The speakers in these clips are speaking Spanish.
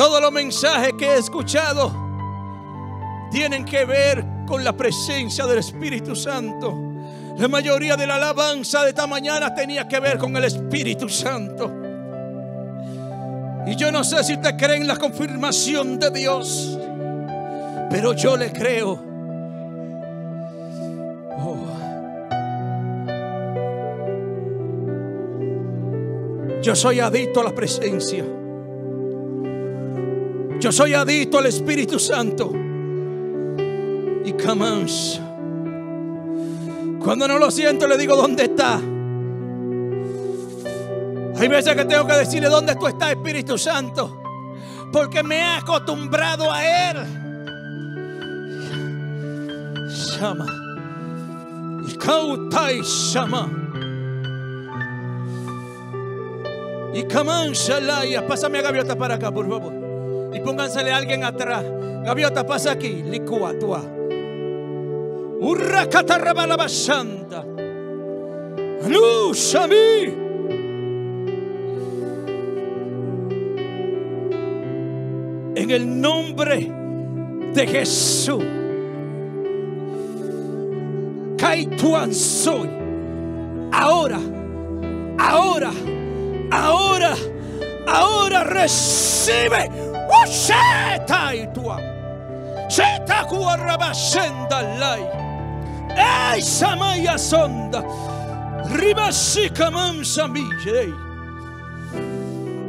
Todos los mensajes que he escuchado tienen que ver con la presencia del Espíritu Santo. La mayoría de la alabanza de esta mañana tenía que ver con el Espíritu Santo. Y yo no sé si te cree en la confirmación de Dios, pero yo le creo. Oh. Yo soy adicto a la presencia. Yo soy adicto al Espíritu Santo. Y camans. Cuando no lo siento le digo, ¿dónde está? Hay veces que tengo que decirle, ¿dónde tú estás, Espíritu Santo? Porque me he acostumbrado a Él. Shama. Y cautai Shama. Y caman Shalaya. Pásame a Gaviota para acá, por favor y póngansele a alguien atrás. Gaviota, pasa aquí. Urra, tua. la Luz a mí. En el nombre de Jesús. Caituan soy. Ahora, ahora, ahora, ahora recibe Usheta y tua. Seta cuarrabasenda lay. Ei samaya sonda. Ribasika mamsa mijey.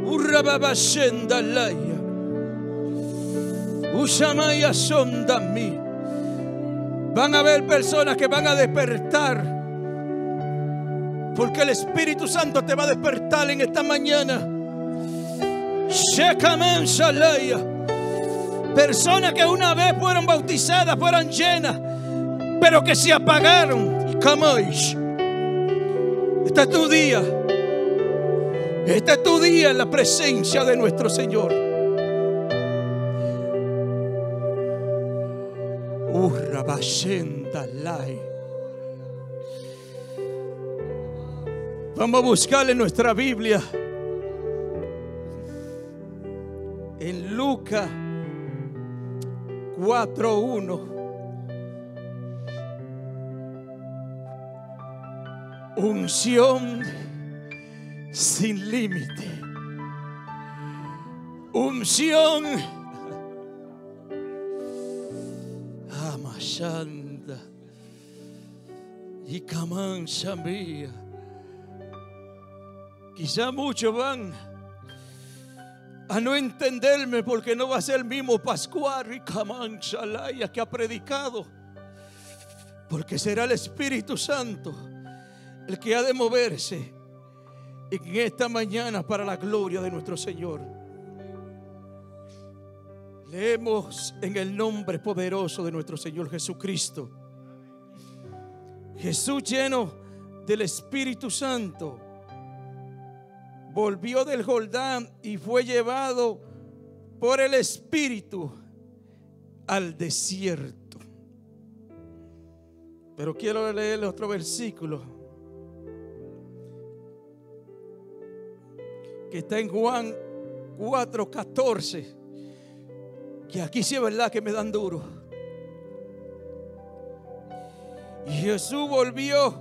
Urrababasenda lay. Usamaya sonda mi. Van a haber personas que van a despertar. Porque el Espíritu Santo te va a despertar en esta mañana. Personas que una vez fueron bautizadas, fueron llenas, pero que se apagaron. Este es tu día. Este es tu día en la presencia de nuestro Señor. Uh, Vamos a buscarle nuestra Biblia en Lucas 4.1. Unción sin límite. Unción. Amashanda. Y kaman Shambia. Quizá muchos van a no entenderme porque no va a ser el mismo Pascual y que ha predicado. Porque será el Espíritu Santo el que ha de moverse en esta mañana para la gloria de nuestro Señor. Leemos en el nombre poderoso de nuestro Señor Jesucristo. Jesús lleno del Espíritu Santo volvió del Jordán y fue llevado por el Espíritu al desierto. Pero quiero leerle otro versículo que está en Juan 4:14. Que aquí sí es verdad que me dan duro. Y Jesús volvió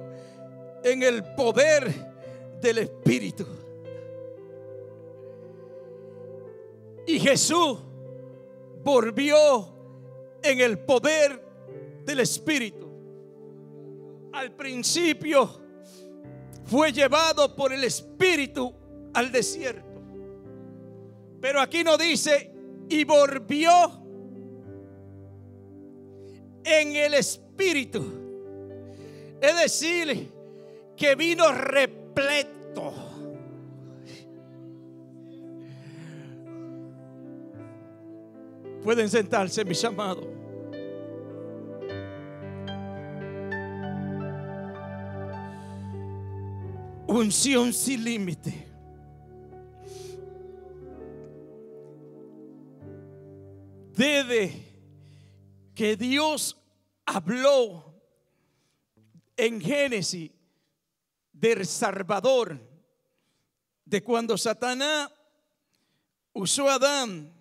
en el poder del Espíritu. Y Jesús volvió en el poder del Espíritu. Al principio fue llevado por el Espíritu al desierto. Pero aquí no dice, y volvió en el Espíritu. Es decir, que vino repleto Pueden sentarse, mis llamado Unción sin límite. De que Dios habló en Génesis del Salvador, de cuando Satanás usó a Adán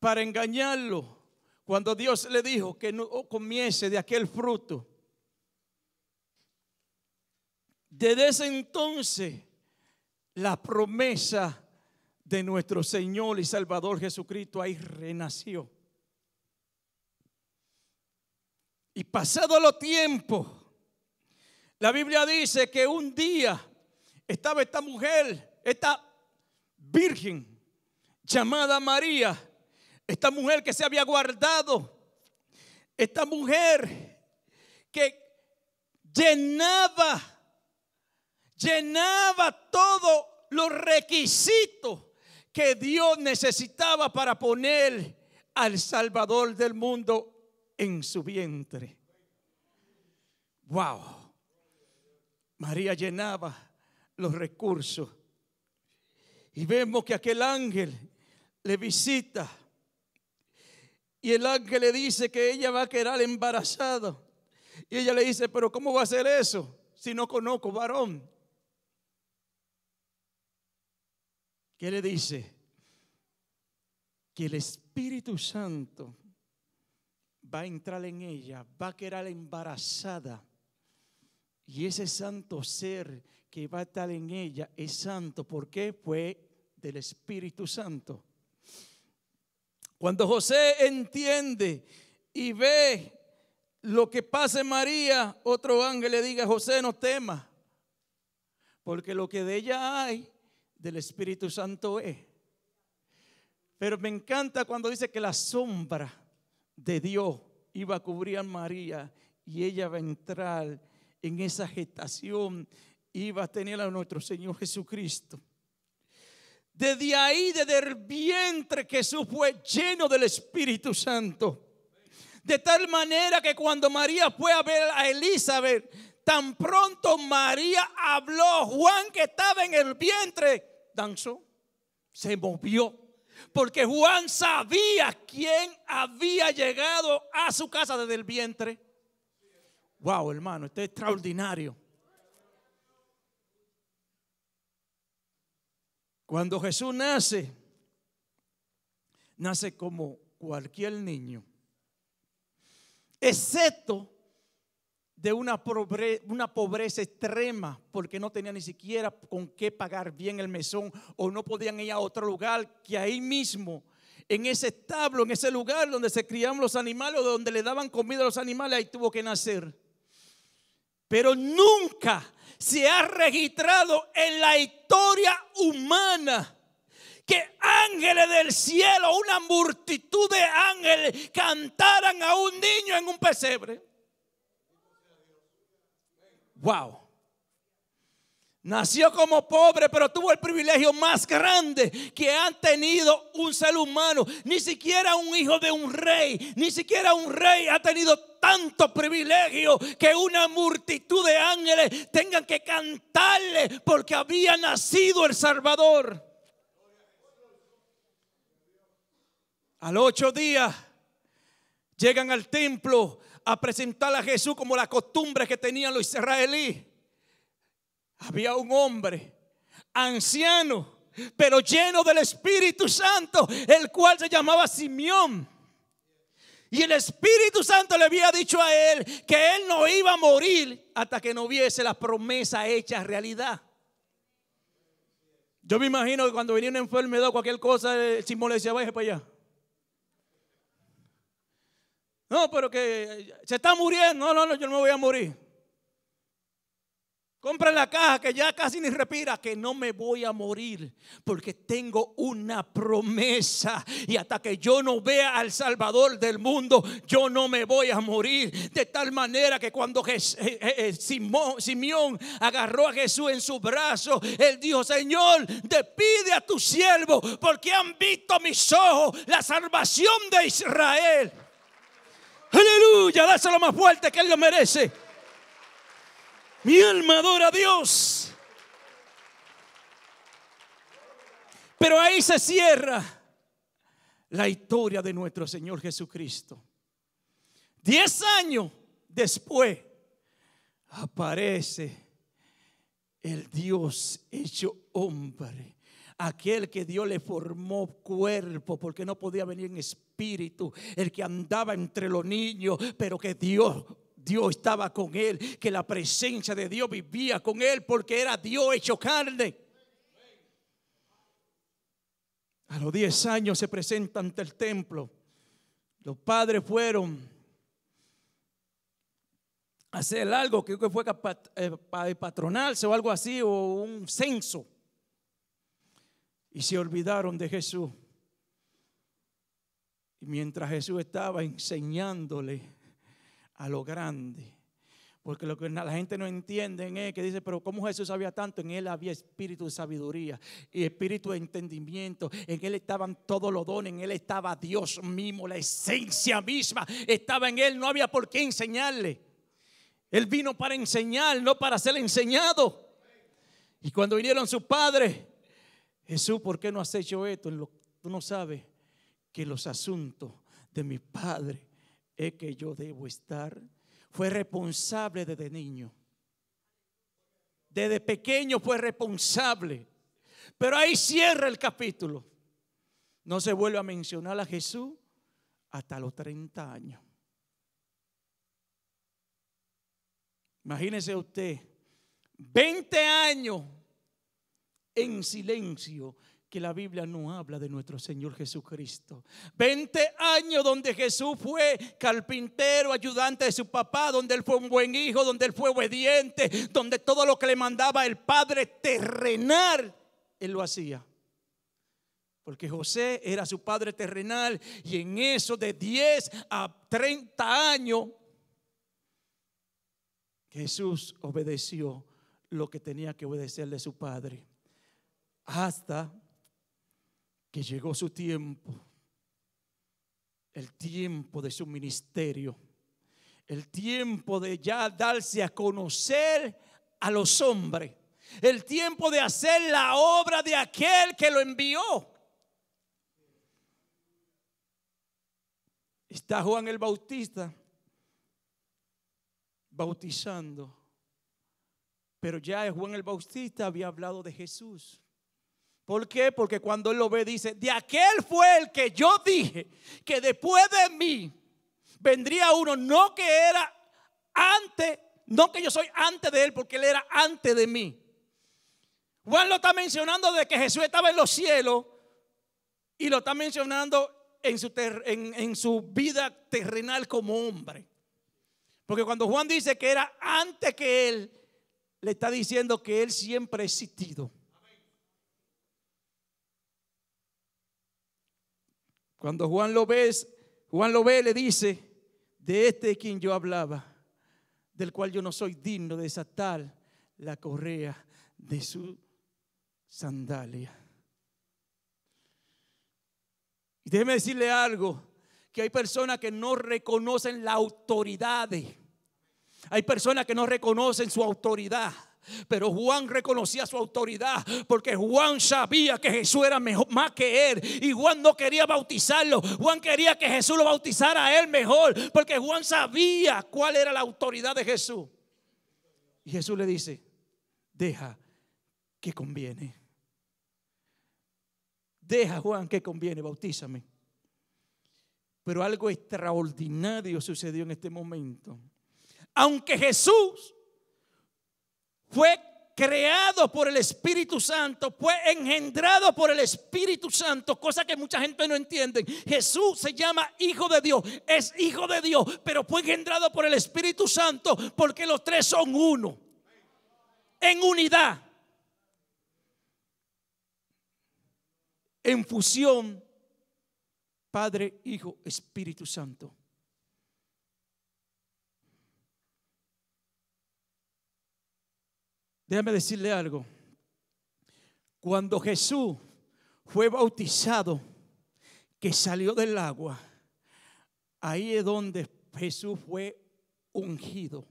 para engañarlo. Cuando Dios le dijo que no comiese de aquel fruto. Desde ese entonces, la promesa de nuestro Señor y Salvador Jesucristo ahí renació. Y pasado los tiempo la Biblia dice que un día estaba esta mujer, esta virgen llamada María, esta mujer que se había guardado. Esta mujer que llenaba, llenaba todos los requisitos que Dios necesitaba para poner al Salvador del mundo en su vientre. Wow. María llenaba los recursos. Y vemos que aquel ángel le visita y el ángel le dice que ella va a quedar embarazada. Y ella le dice, pero ¿cómo va a ser eso si no conozco varón? ¿Qué le dice? Que el Espíritu Santo va a entrar en ella, va a quedar embarazada. Y ese santo ser que va a estar en ella es santo. ¿Por qué? Fue del Espíritu Santo. Cuando José entiende y ve lo que pasa en María, otro ángel le diga, José, no temas, porque lo que de ella hay del Espíritu Santo es. Pero me encanta cuando dice que la sombra de Dios iba a cubrir a María y ella va a entrar en esa gestación, iba a tener a nuestro Señor Jesucristo. Desde ahí, desde el vientre, Jesús fue lleno del Espíritu Santo. De tal manera que cuando María fue a ver a Elizabeth, tan pronto María habló, Juan que estaba en el vientre, danzó, se movió. Porque Juan sabía quién había llegado a su casa desde el vientre. Wow, hermano, esto es extraordinario. Cuando Jesús nace, nace como cualquier niño, excepto de una pobreza, extrema, porque no tenía ni siquiera con qué pagar bien el mesón o no podían ir a otro lugar que ahí mismo, en ese establo, en ese lugar donde se criaban los animales o donde le daban comida a los animales, ahí tuvo que nacer. Pero nunca se ha registrado en la historia humana que ángeles del cielo, una multitud de ángeles, cantaran a un niño en un pesebre. Wow. Nació como pobre, pero tuvo el privilegio más grande que han tenido un ser humano. Ni siquiera un hijo de un rey, ni siquiera un rey ha tenido tanto privilegio que una multitud de ángeles tengan que cantarle porque había nacido el Salvador. Al ocho días llegan al templo a presentar a Jesús como la costumbre que tenían los israelíes había un hombre anciano, pero lleno del Espíritu Santo, el cual se llamaba Simeón. Y el Espíritu Santo le había dicho a él que él no iba a morir hasta que no viese la promesa hecha realidad. Yo me imagino que cuando venía una enfermedad o cualquier cosa, el Simón le decía, vaya para allá. No, pero que se está muriendo. No, no, no, yo no me voy a morir. Compra la caja que ya casi ni respira, que no me voy a morir, porque tengo una promesa. Y hasta que yo no vea al Salvador del mundo, yo no me voy a morir. De tal manera que cuando eh, eh, eh, Simeón agarró a Jesús en su brazo, él dijo, Señor, despide a tu siervo, porque han visto mis ojos la salvación de Israel. Aleluya, dáselo más fuerte que él lo merece. Mi alma adora a Dios. Pero ahí se cierra la historia de nuestro Señor Jesucristo. Diez años después aparece el Dios hecho hombre aquel que Dios le formó cuerpo porque no podía venir en espíritu, el que andaba entre los niños, pero que Dios Dios estaba con él, que la presencia de Dios vivía con él porque era Dios hecho carne. A los 10 años se presenta ante el templo. Los padres fueron a hacer algo, creo que fue para eh, eh, patronarse o algo así, o un censo. Y se olvidaron de Jesús. Y mientras Jesús estaba enseñándole, a lo grande. Porque lo que la gente no entiende Es que dice, pero como Jesús sabía tanto? En él había espíritu de sabiduría y espíritu de entendimiento. En él estaban todos los dones, en él estaba Dios mismo, la esencia misma. Estaba en él, no había por qué enseñarle. Él vino para enseñar, no para ser enseñado. Y cuando vinieron sus padres, Jesús, ¿por qué no has hecho esto? Tú no sabes que los asuntos de mi padre es que yo debo estar. Fue responsable desde niño. Desde pequeño fue responsable. Pero ahí cierra el capítulo. No se vuelve a mencionar a Jesús hasta los 30 años. Imagínese usted, 20 años en silencio que la Biblia no habla de nuestro Señor Jesucristo. 20 años donde Jesús fue carpintero, ayudante de su papá, donde él fue un buen hijo, donde él fue obediente, donde todo lo que le mandaba el Padre terrenal, él lo hacía. Porque José era su padre terrenal y en eso de 10 a 30 años Jesús obedeció lo que tenía que obedecerle su padre hasta que llegó su tiempo, el tiempo de su ministerio, el tiempo de ya darse a conocer a los hombres, el tiempo de hacer la obra de aquel que lo envió. Está Juan el Bautista bautizando, pero ya Juan el Bautista había hablado de Jesús. ¿Por qué? Porque cuando él lo ve dice, de aquel fue el que yo dije que después de mí vendría uno, no que era antes, no que yo soy antes de él, porque él era antes de mí. Juan lo está mencionando de que Jesús estaba en los cielos y lo está mencionando en su, en su vida terrenal como hombre. Porque cuando Juan dice que era antes que él, le está diciendo que él siempre ha existido. Cuando Juan lo ve, Juan lo ve, le dice, de este de quien yo hablaba, del cual yo no soy digno de desatar la correa de su sandalia. Y déjeme decirle algo, que hay personas que no reconocen la autoridad. Hay personas que no reconocen su autoridad. Pero Juan reconocía su autoridad porque Juan sabía que Jesús era mejor, más que él. Y Juan no quería bautizarlo. Juan quería que Jesús lo bautizara a él mejor porque Juan sabía cuál era la autoridad de Jesús. Y Jesús le dice, deja que conviene. Deja Juan que conviene, bautízame. Pero algo extraordinario sucedió en este momento. Aunque Jesús fue creado por el Espíritu Santo, fue engendrado por el Espíritu Santo, cosa que mucha gente no entiende. Jesús se llama Hijo de Dios, es Hijo de Dios, pero fue engendrado por el Espíritu Santo porque los tres son uno, en unidad, en fusión, Padre, Hijo, Espíritu Santo. Déjame decirle algo. Cuando Jesús fue bautizado, que salió del agua, ahí es donde Jesús fue ungido.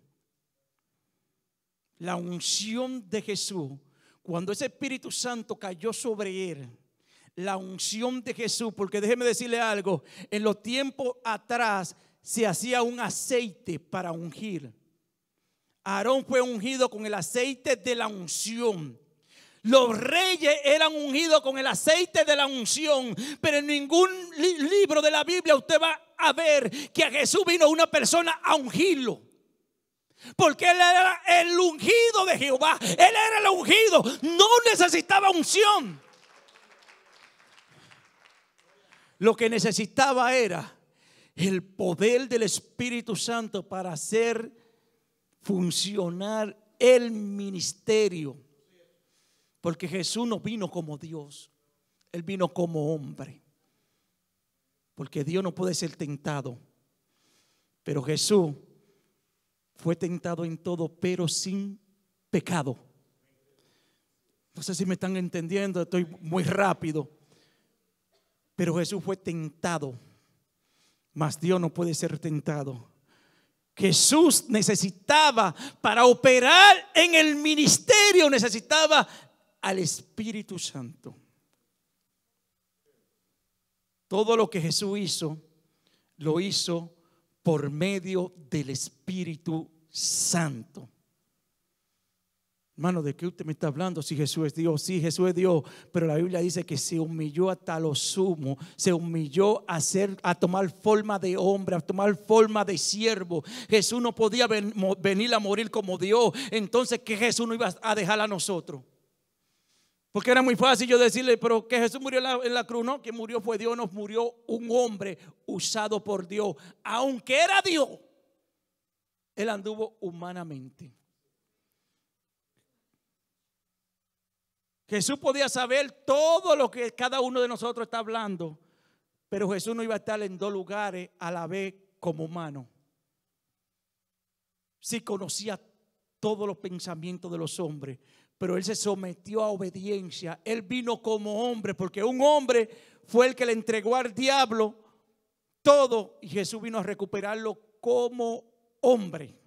La unción de Jesús, cuando ese Espíritu Santo cayó sobre él, la unción de Jesús, porque déjeme decirle algo, en los tiempos atrás se hacía un aceite para ungir. Aarón fue ungido con el aceite de la unción. Los reyes eran ungidos con el aceite de la unción, pero en ningún libro de la Biblia usted va a ver que a Jesús vino una persona a ungirlo. Porque él era el ungido de Jehová, él era el ungido, no necesitaba unción. Lo que necesitaba era el poder del Espíritu Santo para hacer funcionar el ministerio. Porque Jesús no vino como Dios, Él vino como hombre. Porque Dios no puede ser tentado. Pero Jesús fue tentado en todo, pero sin pecado. No sé si me están entendiendo, estoy muy rápido. Pero Jesús fue tentado, mas Dios no puede ser tentado. Jesús necesitaba, para operar en el ministerio, necesitaba al Espíritu Santo. Todo lo que Jesús hizo, lo hizo por medio del Espíritu Santo. Hermano, ¿de qué usted me está hablando? Si Jesús es Dios, sí, Jesús es Dios. Pero la Biblia dice que se humilló hasta lo sumo, se humilló a, ser, a tomar forma de hombre, a tomar forma de siervo. Jesús no podía venir a morir como Dios. Entonces, que Jesús no iba a dejar a nosotros? Porque era muy fácil yo decirle, pero que Jesús murió en la, en cruz. No, que murió fue Dios, nos murió un hombre usado por Dios. Aunque era Dios, él anduvo humanamente. Jesús podía saber todo lo que cada uno de nosotros está hablando, pero Jesús no iba a estar en dos lugares a la vez como humano. Sí conocía todos los pensamientos de los hombres, pero él se sometió a obediencia. Él vino como hombre, porque un hombre fue el que le entregó al diablo todo y Jesús vino a recuperarlo como hombre.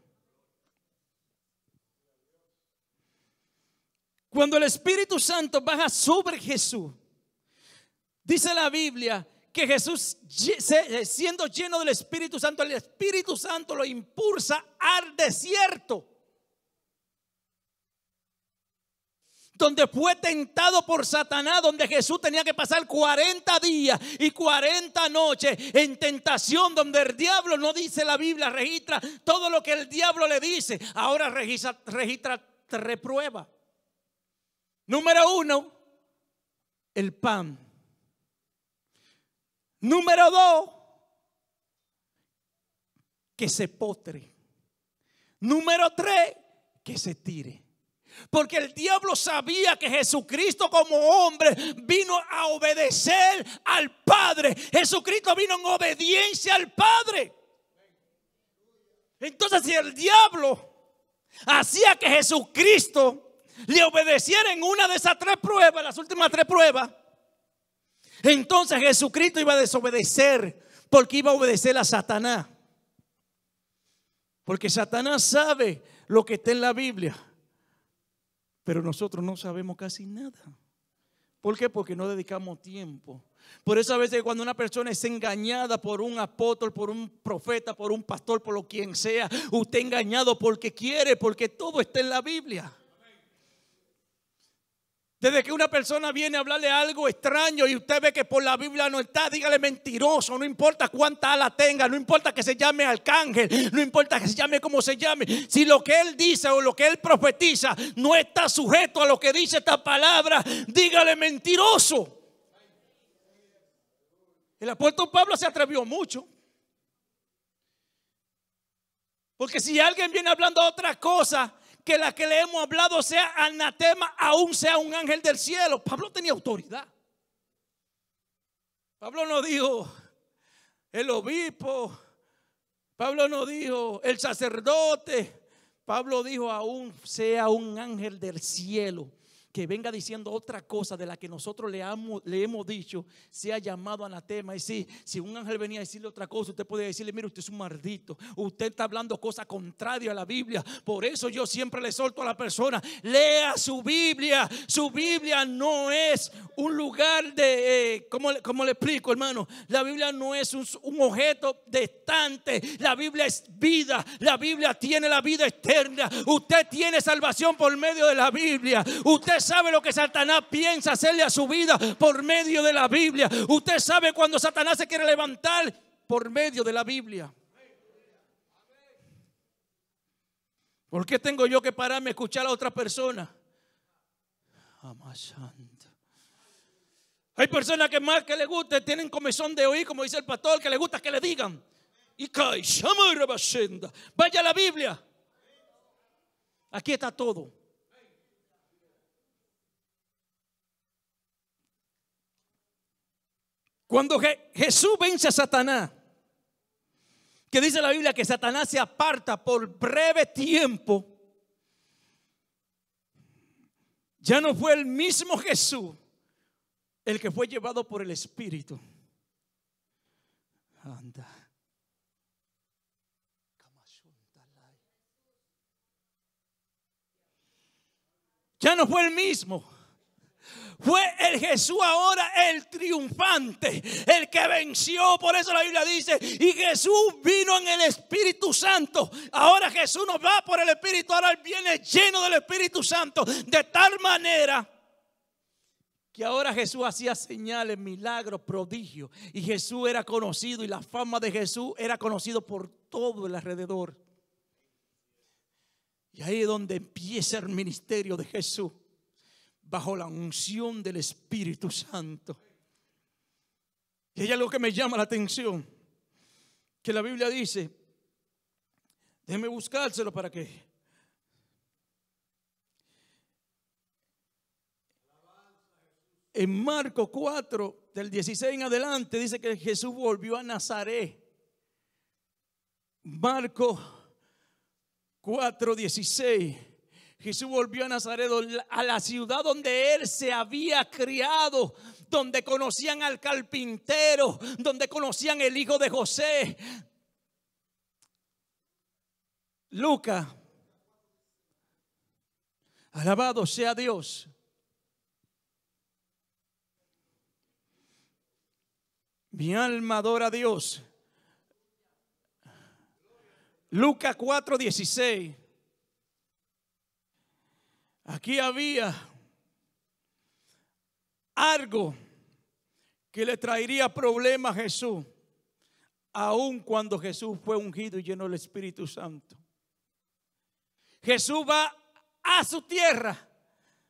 Cuando el Espíritu Santo baja sobre Jesús, dice la Biblia que Jesús, eh, siendo lleno del Espíritu Santo, el Espíritu Santo lo impulsa al desierto, donde fue tentado por Satanás, donde Jesús tenía que pasar 40 días y 40 noches en tentación, donde el diablo no dice la Biblia, registra todo lo que el diablo le dice, ahora registra, registra reprueba. Número uno, el pan. Número dos, que se potre. Número tres, que se tire. Porque el diablo sabía que Jesucristo como hombre vino a obedecer al Padre. Jesucristo vino en obediencia al Padre. Entonces si el diablo hacía que Jesucristo le obedeciera en una de esas tres pruebas, las últimas tres pruebas, entonces Jesucristo iba a desobedecer porque iba a obedecer a Satanás. Porque Satanás sabe lo que está en la Biblia, pero nosotros no sabemos casi nada. ¿Por qué? Porque no dedicamos tiempo. Por eso a veces cuando una persona es engañada por un apóstol, por un profeta, por un pastor, por lo quien sea, usted engañado porque quiere, porque todo está en la Biblia. Desde que una persona viene a hablarle algo extraño y usted ve que por la Biblia no está, dígale mentiroso, no importa cuánta ala tenga, no importa que se llame arcángel, no importa que se llame como se llame. Si lo que él dice o lo que él profetiza no está sujeto a lo que dice esta palabra, dígale mentiroso. El apóstol Pablo se atrevió mucho. Porque si alguien viene hablando otra cosa, que la que le hemos hablado sea anatema, aún sea un ángel del cielo. Pablo tenía autoridad. Pablo no dijo el obispo, Pablo no dijo el sacerdote, Pablo dijo aún sea un ángel del cielo que venga diciendo otra cosa de la que nosotros le, le hemos dicho, Se ha llamado tema Y si, si un ángel venía a decirle otra cosa, usted puede decirle, mire, usted es un maldito, usted está hablando cosas contrarias a la Biblia. Por eso yo siempre le solto a la persona, lea su Biblia. Su Biblia no es un lugar de, eh, ¿cómo, le explico, hermano? La Biblia no es un, objeto de estante, la Biblia es vida, la Biblia tiene la vida eterna, usted tiene salvación por medio de la Biblia, usted sabe lo que Satanás piensa hacerle a su vida por medio de la Biblia. Usted sabe cuando Satanás se quiere levantar por medio de la Biblia. ¿Por qué tengo yo que pararme a escuchar a otra persona? Hay personas que más que le guste tienen comezón de oír, como dice el pastor, que le gusta que le digan. Y cae, Vaya a la Biblia. Aquí está todo. Cuando Jesús vence a Satanás, que dice la Biblia que Satanás se aparta por breve tiempo, ya no fue el mismo Jesús el que fue llevado por el Espíritu. Ya no fue el mismo. Fue el Jesús ahora el triunfante, el que venció. Por eso la Biblia dice, y Jesús vino en el Espíritu Santo. Ahora Jesús nos va por el Espíritu, ahora Él viene lleno del Espíritu Santo. De tal manera que ahora Jesús hacía señales, milagros, prodigios. Y Jesús era conocido y la fama de Jesús era conocido por todo el alrededor. Y ahí es donde empieza el ministerio de Jesús bajo la unción del Espíritu Santo. Y es algo que me llama la atención, que la Biblia dice, déjeme buscárselo para que... En Marco 4, del 16 en adelante, dice que Jesús volvió a Nazaret. Marco 4, 16. Jesús volvió a Nazaret, a la ciudad donde él se había criado, donde conocían al carpintero, donde conocían el hijo de José. Luca. alabado sea Dios. Mi alma adora a Dios. Lucas 4:16. Aquí había algo que le traería problemas a Jesús, aun cuando Jesús fue ungido y lleno del Espíritu Santo. Jesús va a su tierra,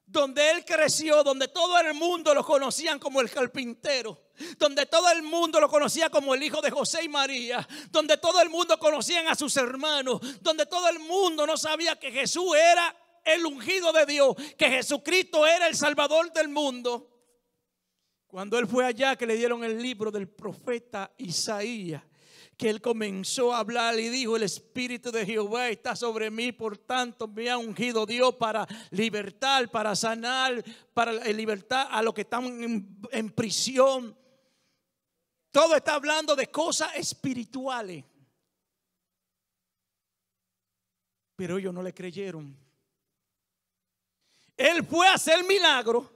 donde él creció, donde todo el mundo lo conocían como el carpintero donde todo el mundo lo conocía como el hijo de José y María, donde todo el mundo conocían a sus hermanos, donde todo el mundo no sabía que Jesús era el ungido de Dios, que Jesucristo era el Salvador del mundo, cuando él fue allá que le dieron el libro del profeta Isaías, que él comenzó a hablar y dijo, el Espíritu de Jehová está sobre mí, por tanto me ha ungido Dios para libertar, para sanar, para eh, libertar a los que están en, prisión. Todo está hablando de cosas espirituales. Pero ellos no le creyeron. Él fue a hacer milagro.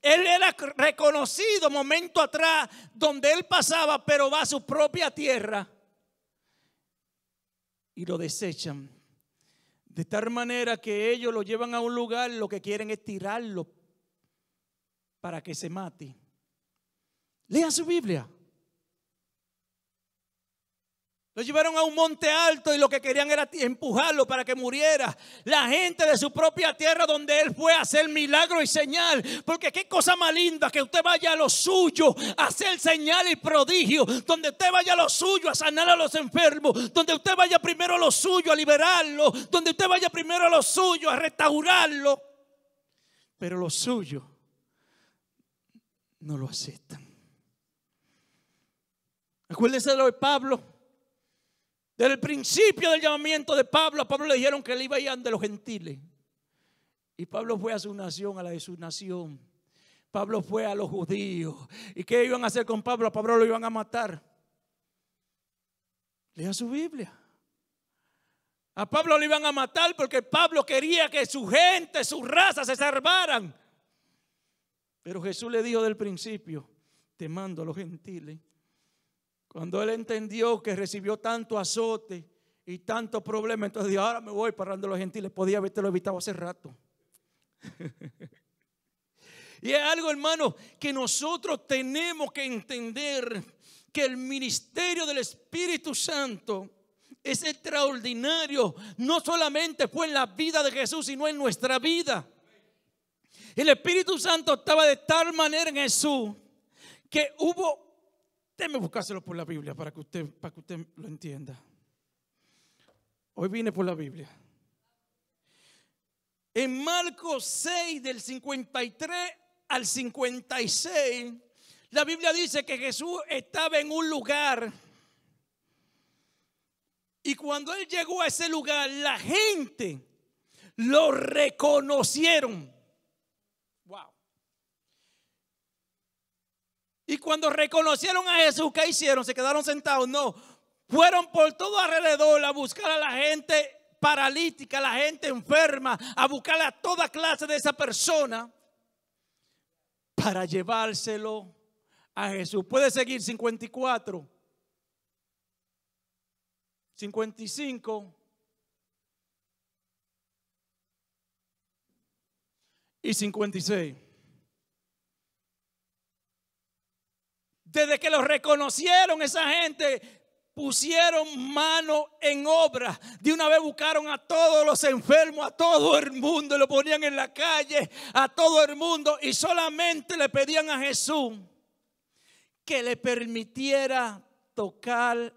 Él era reconocido momento atrás donde él pasaba, pero va a su propia tierra. Y lo desechan. De tal manera que ellos lo llevan a un lugar, lo que quieren es tirarlo para que se mate. Lean su Biblia. Lo llevaron a un monte alto y lo que querían era empujarlo para que muriera. La gente de su propia tierra donde él fue a hacer milagro y señal. Porque qué cosa más linda que usted vaya a lo suyo a hacer señal y prodigio. Donde usted vaya a lo suyo a sanar a los enfermos. Donde usted vaya primero a lo suyo a liberarlo. Donde usted vaya primero a lo suyo a restaurarlo. Pero lo suyo no lo aceptan. Acuérdese de lo de Pablo desde el principio del llamamiento de Pablo, a Pablo le dijeron que él iba a ir ante los gentiles. Y Pablo fue a su nación, a la de su nación. Pablo fue a los judíos. ¿Y qué iban a hacer con Pablo? A Pablo lo iban a matar. Lea su Biblia. A Pablo lo iban a matar porque Pablo quería que su gente, su raza se salvaran. Pero Jesús le dijo del principio, te mando a los gentiles. Cuando él entendió que recibió tanto azote y tanto problema, entonces dijo, ahora me voy para de los gentiles. Podía haberte lo evitado hace rato. y es algo, hermano, que nosotros tenemos que entender que el ministerio del Espíritu Santo es extraordinario, no solamente fue en la vida de Jesús, sino en nuestra vida. El Espíritu Santo estaba de tal manera en Jesús que hubo Déjeme buscárselo por la Biblia para que usted, para que usted lo entienda. Hoy vine por la Biblia. En Marcos 6, del 53 al 56, la Biblia dice que Jesús estaba en un lugar. Y cuando él llegó a ese lugar, la gente lo reconocieron. Y cuando reconocieron a Jesús, ¿qué hicieron? ¿Se quedaron sentados? No. Fueron por todo alrededor a buscar a la gente paralítica, a la gente enferma, a buscar a toda clase de esa persona para llevárselo a Jesús. Puede seguir 54, 55. Y 56. Desde que los reconocieron esa gente, pusieron mano en obra. De una vez buscaron a todos los enfermos, a todo el mundo, lo ponían en la calle, a todo el mundo, y solamente le pedían a Jesús que le permitiera tocar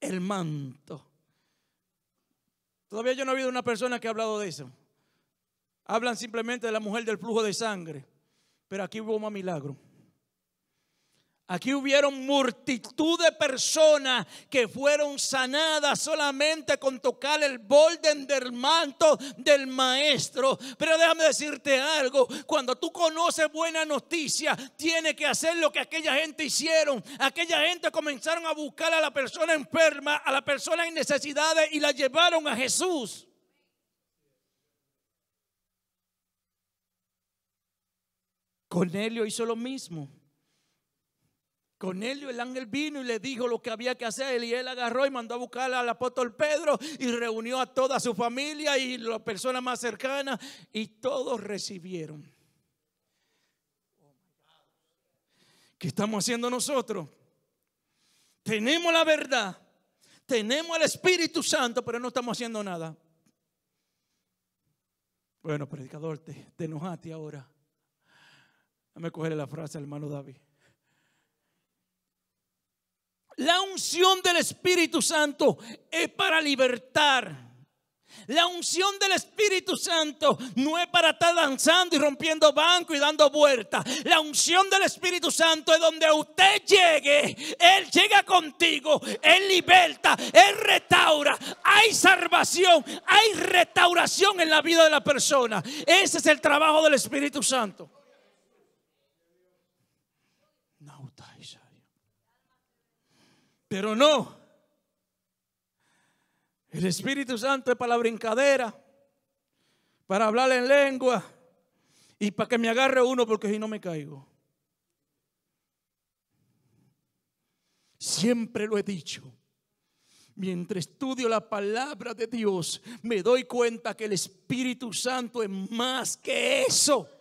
el manto. Todavía yo no he habido una persona que ha hablado de eso. Hablan simplemente de la mujer del flujo de sangre, pero aquí hubo más milagro. Aquí hubieron multitud de personas que fueron sanadas solamente con tocar el bolden del manto del maestro. Pero déjame decirte algo, cuando tú conoces buena noticia, tiene que hacer lo que aquella gente hicieron. Aquella gente comenzaron a buscar a la persona enferma, a la persona en necesidades y la llevaron a Jesús. Cornelio hizo lo mismo. Con Cornelio, el ángel vino y le dijo lo que había que hacer y él agarró y mandó a buscar al apóstol Pedro y reunió a toda su familia y las personas más cercanas y todos recibieron. ¿Qué estamos haciendo nosotros? Tenemos la verdad, tenemos el Espíritu Santo, pero no estamos haciendo nada. Bueno, predicador, te, te enojaste ahora. Dame cogerle la frase al hermano David. La unción del Espíritu Santo es para libertar. La unción del Espíritu Santo no es para estar danzando y rompiendo banco y dando vueltas. La unción del Espíritu Santo es donde usted llegue. Él llega contigo, Él liberta, Él restaura. Hay salvación, hay restauración en la vida de la persona. Ese es el trabajo del Espíritu Santo. Pero no. El Espíritu Santo es para la brincadera, para hablar en lengua y para que me agarre uno porque si no me caigo. Siempre lo he dicho. Mientras estudio la palabra de Dios, me doy cuenta que el Espíritu Santo es más que eso.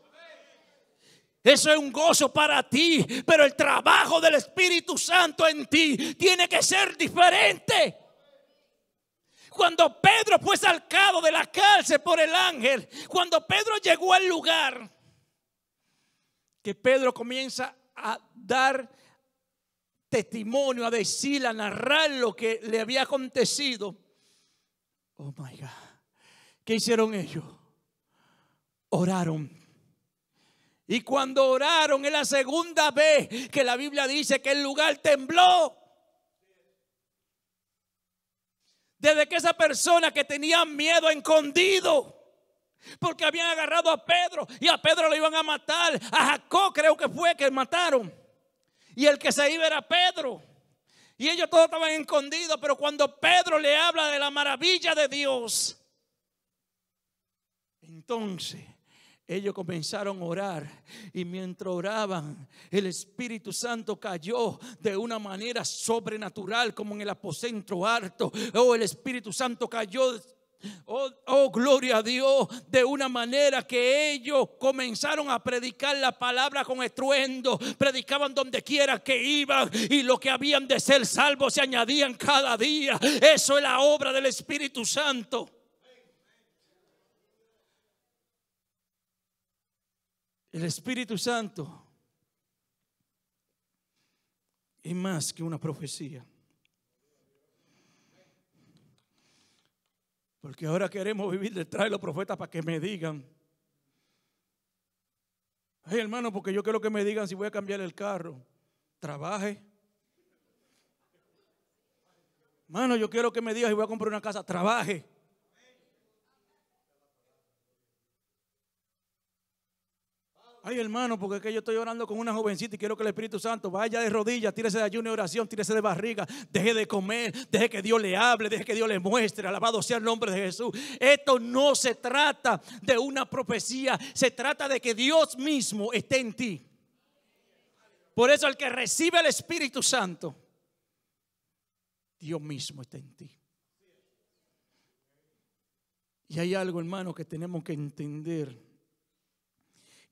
Eso es un gozo para ti, pero el trabajo del Espíritu Santo en ti tiene que ser diferente. Cuando Pedro fue salcado de la cárcel por el ángel, cuando Pedro llegó al lugar, que Pedro comienza a dar testimonio, a decir, a narrar lo que le había acontecido. Oh my God. ¿Qué hicieron ellos? Oraron y cuando oraron, es la segunda vez que la Biblia dice que el lugar tembló. Desde que esa persona que tenía miedo escondido, porque habían agarrado a Pedro y a Pedro lo iban a matar, a Jacob creo que fue que mataron. Y el que se iba era Pedro. Y ellos todos estaban escondidos, pero cuando Pedro le habla de la maravilla de Dios, entonces ellos comenzaron a orar y mientras oraban, el Espíritu Santo cayó de una manera sobrenatural como en el apocentro harto. Oh, el Espíritu Santo cayó Oh, oh, gloria a Dios, de una manera que ellos comenzaron a predicar la palabra con estruendo, predicaban donde quiera que iban y lo que habían de ser salvos se añadían cada día. Eso es la obra del Espíritu Santo. El Espíritu Santo es más que una profecía. Porque ahora queremos vivir detrás de los profetas para que me digan. Ay hermano, porque yo quiero que me digan si voy a cambiar el carro. Trabaje. Hermano yo quiero que me digan si voy a comprar una casa. Trabaje. Ay, hermano, porque es yo estoy orando con una jovencita y quiero que el Espíritu Santo vaya de rodillas, tírese de ayuno y oración, tírese de barriga, deje de comer, deje que Dios le hable, deje que Dios le muestre. Alabado sea el nombre de Jesús. Esto no se trata de una profecía, se trata de que Dios mismo esté en ti. Por eso el que recibe el Espíritu Santo, Dios mismo está en ti. Y hay algo, hermano, que tenemos que entender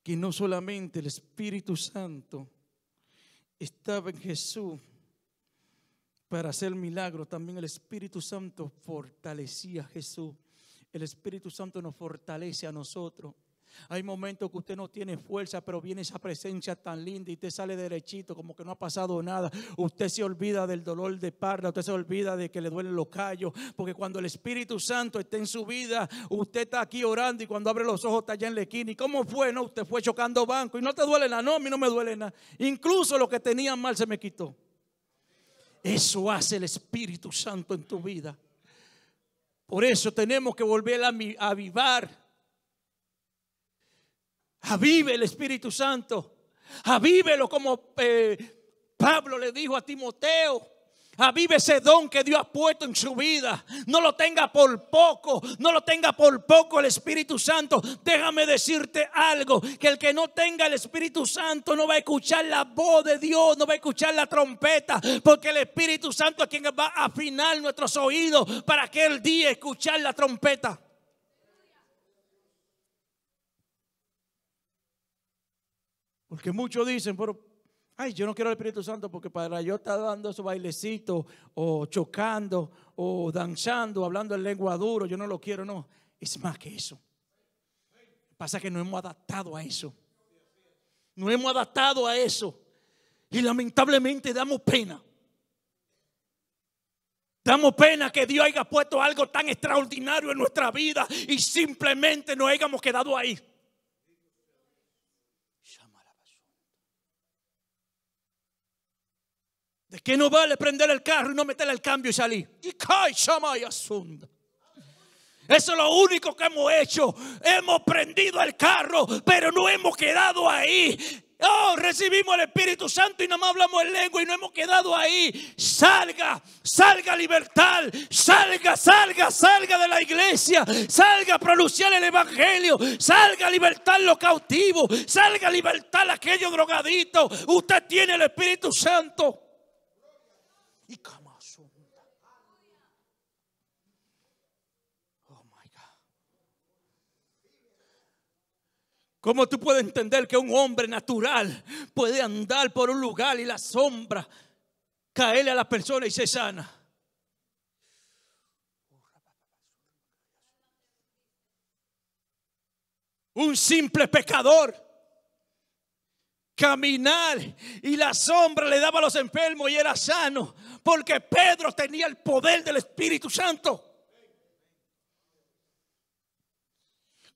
que no solamente el Espíritu Santo estaba en Jesús para hacer milagros, también el Espíritu Santo fortalecía a Jesús. El Espíritu Santo nos fortalece a nosotros. Hay momentos que usted no tiene fuerza, pero viene esa presencia tan linda y usted sale derechito, como que no ha pasado nada. Usted se olvida del dolor de parda, usted se olvida de que le duelen los callos, porque cuando el Espíritu Santo está en su vida, usted está aquí orando y cuando abre los ojos está allá en la esquina. ¿Y cómo fue? No, usted fue chocando banco y no te duele nada. No, a mí no me duele nada. Incluso lo que tenía mal se me quitó. Eso hace el Espíritu Santo en tu vida. Por eso tenemos que volver a avivar Avive el Espíritu Santo. Avívelo como eh, Pablo le dijo a Timoteo. Avive ese don que Dios ha puesto en su vida. No lo tenga por poco. No lo tenga por poco el Espíritu Santo. Déjame decirte algo. Que el que no tenga el Espíritu Santo no va a escuchar la voz de Dios. No va a escuchar la trompeta. Porque el Espíritu Santo es quien va a afinar nuestros oídos para aquel día escuchar la trompeta. Porque muchos dicen, pero, ay, yo no quiero al Espíritu Santo porque para yo está dando esos bailecitos o chocando o danzando, hablando en lengua duro, yo no lo quiero, no. Es más que eso. Pasa que no hemos adaptado a eso. No hemos adaptado a eso. Y lamentablemente damos pena. Damos pena que Dios haya puesto algo tan extraordinario en nuestra vida y simplemente nos hayamos quedado ahí. Que no vale prender el carro y no meterle el cambio y salir? Eso es lo único que hemos hecho. Hemos prendido el carro, pero no hemos quedado ahí. Oh, recibimos el Espíritu Santo y nada más hablamos en lengua y no hemos quedado ahí. Salga, salga libertad, salga, salga, salga de la iglesia, salga a pronunciar el Evangelio, salga libertad libertar los cautivos, salga libertad libertar aquellos drogaditos. Usted tiene el Espíritu Santo y Oh my God. ¿Cómo tú puedes entender que un hombre natural puede andar por un lugar y la sombra caerle a la persona y se sana? Un simple pecador caminar y la sombra le daba a los enfermos y era sano, porque Pedro tenía el poder del Espíritu Santo.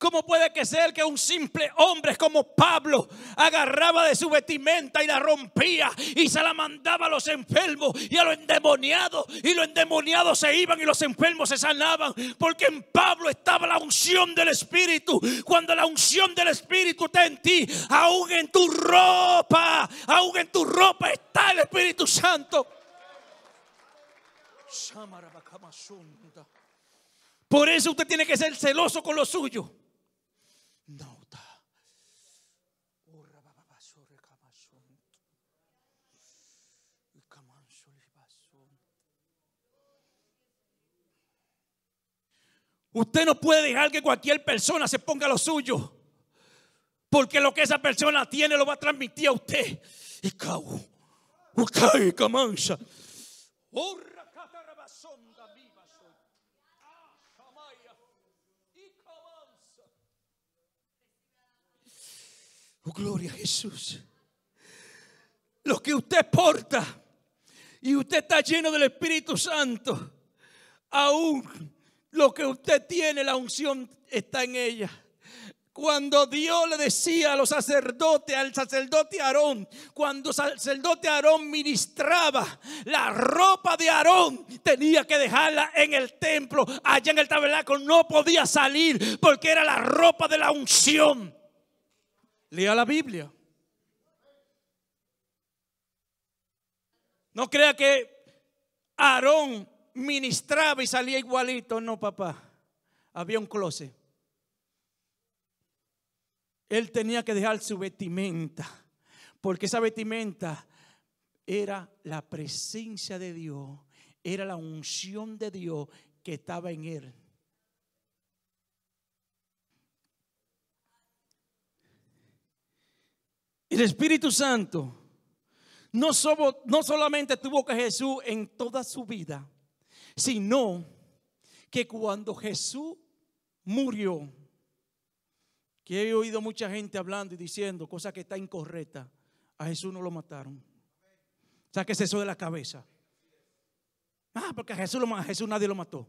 ¿Cómo puede que ser que un simple hombre como Pablo agarraba de su vestimenta y la rompía y se la mandaba a los enfermos y a los endemoniados? Y los endemoniados se iban y los enfermos se sanaban. Porque en Pablo estaba la unción del Espíritu. Cuando la unción del Espíritu está en ti, aún en tu ropa, aún en tu ropa está el Espíritu Santo. Por eso usted tiene que ser celoso con lo suyo. Usted no puede dejar que cualquier persona se ponga lo suyo. Porque lo que esa persona tiene lo va a transmitir a usted. Y Oh, gloria a Jesús. Lo que usted porta y usted está lleno del Espíritu Santo, aún lo que usted tiene, la unción está en ella. Cuando Dios le decía a los sacerdotes, al sacerdote Aarón, cuando sacerdote Aarón ministraba, la ropa de Aarón tenía que dejarla en el templo, allá en el tabernáculo, no podía salir porque era la ropa de la unción. Lea la Biblia. No crea que Aarón ministraba y salía igualito. No, papá. Había un closet. Él tenía que dejar su vestimenta, porque esa vestimenta era la presencia de Dios, era la unción de Dios que estaba en él. El Espíritu Santo no, no solamente tuvo que Jesús en toda su vida, sino que cuando Jesús murió, que he oído mucha gente hablando y diciendo cosas que está incorrectas. a Jesús no lo mataron. Sáquese eso de la cabeza. Ah, porque Jesús, a Jesús nadie lo mató.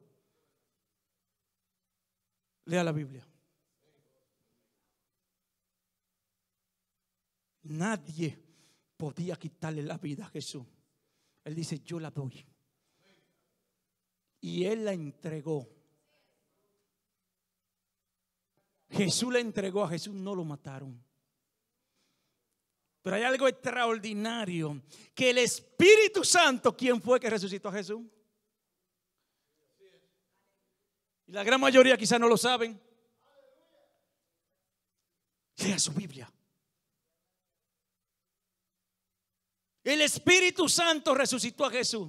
Lea la Biblia. Nadie podía quitarle la vida a Jesús. Él dice, yo la doy y él la entregó. Jesús la entregó, a Jesús no lo mataron. Pero hay algo extraordinario, que el Espíritu Santo, ¿quién fue que resucitó a Jesús? Y la gran mayoría quizás no lo saben. Lea su Biblia. El Espíritu Santo resucitó a Jesús.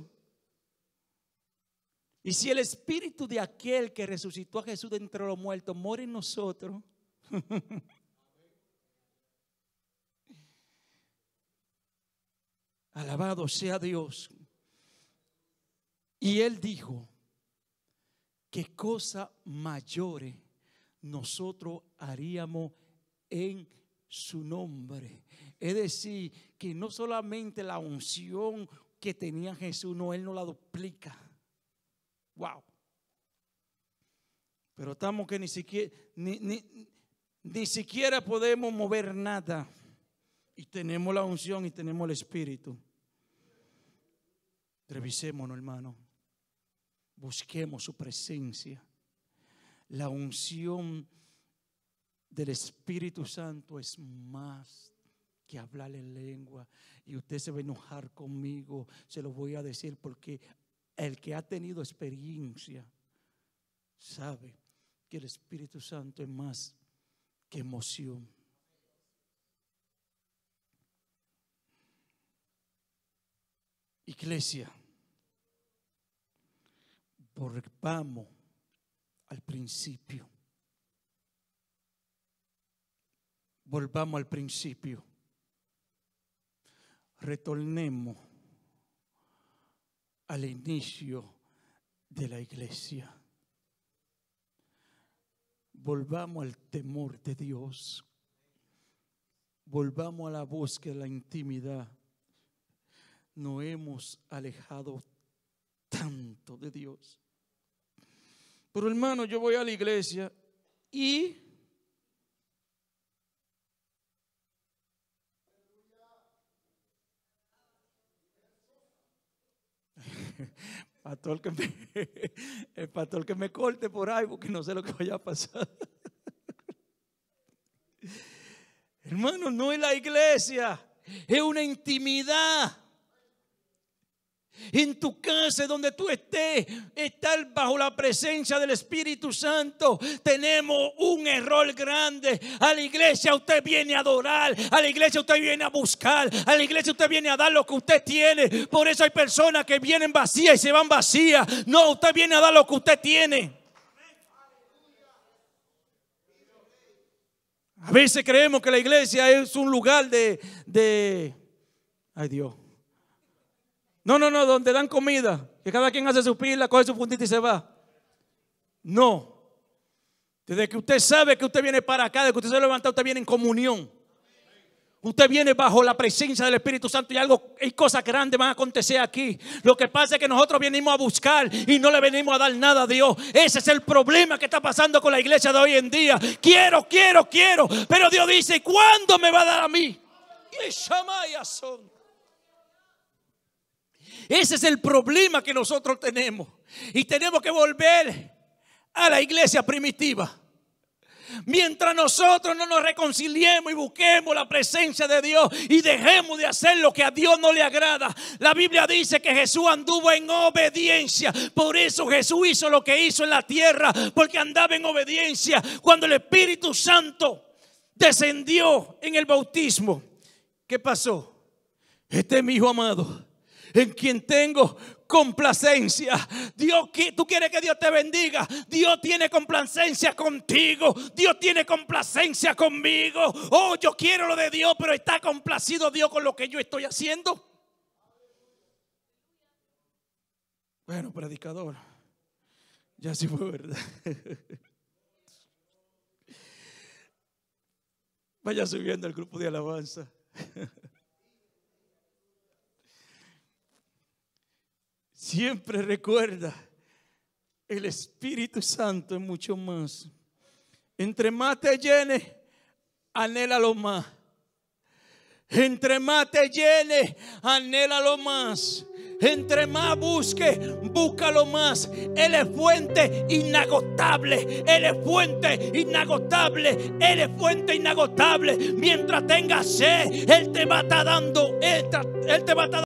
Y si el espíritu de aquel que resucitó a Jesús de entre los muertos mora en nosotros, alabado sea Dios. Y él dijo, ¿qué cosa mayores nosotros haríamos en su nombre? Es decir, que no solamente la unción que tenía Jesús, no, él no la duplica Wow. Pero estamos que ni siquiera, ni, ni, ni siquiera podemos mover nada. Y tenemos la unción y tenemos el Espíritu. Revisémonos, hermano. Busquemos su presencia. La unción del Espíritu Santo es más que hablar en lengua. Y usted se va a enojar conmigo. Se lo voy a decir porque el que ha tenido experiencia sabe que el Espíritu Santo es más que emoción. Iglesia, volvamos al principio. Volvamos al principio. Retornemos al inicio de la iglesia. Volvamos al temor de Dios. Volvamos a la búsqueda, de la intimidad. No hemos alejado tanto de Dios. Pero hermano, yo voy a la iglesia y pastor que me, el que me corte por ahí porque no sé lo que vaya a pasar. Hermano, no es la iglesia, es una intimidad en tu casa, donde tú estés, estar bajo la presencia del Espíritu Santo. Tenemos un error grande. A la iglesia usted viene a adorar, a la iglesia usted viene a buscar, a la iglesia usted viene a dar lo que usted tiene. Por eso hay personas que vienen vacías y se van vacías. No, usted viene a dar lo que usted tiene. A veces creemos que la iglesia es un lugar de, de ay Dios, no, no, no, donde dan comida, que cada quien hace su pila, coge su puntita y se va. No. Desde que usted sabe que usted viene para acá, desde que usted se levanta, usted viene en comunión. Usted viene bajo la presencia del Espíritu Santo y algo, hay cosas grandes van a acontecer aquí. Lo que pasa es que nosotros venimos a buscar y no le venimos a dar nada a Dios. Ese es el problema que está pasando con la iglesia de hoy en día. Quiero, quiero, quiero. Pero Dios dice, ¿cuándo me va a dar a mí? Y son. Ese es el problema que nosotros tenemos. Y tenemos que volver a la iglesia primitiva. Mientras nosotros no nos reconciliemos y busquemos la presencia de Dios y dejemos de hacer lo que a Dios no le agrada. La Biblia dice que Jesús anduvo en obediencia. Por eso Jesús hizo lo que hizo en la tierra, porque andaba en obediencia. Cuando el Espíritu Santo descendió en el bautismo, ¿qué pasó? Este es mi hijo amado en quien tengo complacencia. Dios, tú quieres que Dios te bendiga. Dios tiene complacencia contigo. Dios tiene complacencia conmigo. Oh, yo quiero lo de Dios, pero está complacido Dios con lo que yo estoy haciendo. Bueno, predicador, ya sí fue verdad. Vaya subiendo el grupo de alabanza. Siempre recuerda, el Espíritu Santo es mucho más. Entre más te llene, Anhela lo más. Entre más te llene, Anhela lo más. Entre más busque, lo más. Él es fuente inagotable. Él es fuente inagotable. Él es fuente inagotable. Mientras tengas sed, Él te va a estar dando. Él te, va a estar